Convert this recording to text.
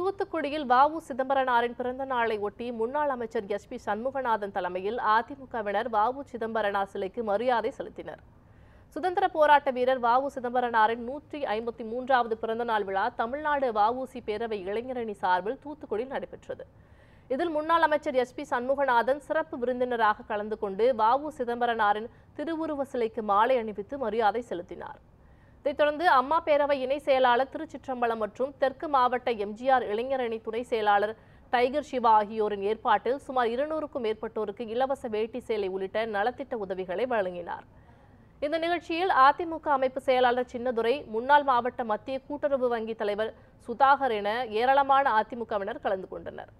தூத்துக்குடியில் வாவு சிதம்பரனாரின் பிறந்த நாளை ஒட்டி முன்னாள் அமைச்சர் எஸ் பி சண்முகநாதன் தலைமையில் அதிமுகவினர் வாவு சிதம்பரனார் சிலைக்கு மரியாதை செலுத்தினர் சுதந்திர போராட்ட வீரர் வாவு சிதம்பரனாரின் நூற்றி ஐம்பத்தி மூன்றாவது பிறந்தநாள் விழா தமிழ்நாடு வாவூசி பேரவை இளைஞரணி சார்பில் தூத்துக்குடி நடைபெற்றது இதில் முன்னாள் அமைச்சர் எஸ் பி சண்முகநாதன் சிறப்பு விருந்தினராக கலந்து கொண்டு வாவு சிதம்பரனாரின் திருவுருவ சிலைக்கு மாலை அணிவித்து மரியாதை செலுத்தினார் இதைத் தொடர்ந்து அம்மா பேரவை இணை செயலாளர் திருச்சிற்றம்பலம் மற்றும் தெற்கு மாவட்ட எம்ஜிஆர் இளைஞரணி துணை செயலாளர் டைகர் சிவா ஆகியோரின் ஏற்பாட்டில் சுமார் இருநூறுக்கும் மேற்பட்டோருக்கு இலவச வேட்டி சேலை உள்ளிட்ட நலத்திட்ட உதவிகளை வழங்கினார் இந்த நிகழ்ச்சியில் அதிமுக அமைப்பு செயலாளர் சின்னதுரை முன்னாள் மாவட்ட மத்திய கூட்டுறவு வங்கி தலைவர் சுதாகர் என ஏராளமான அதிமுகவினர் கலந்து கொண்டனர்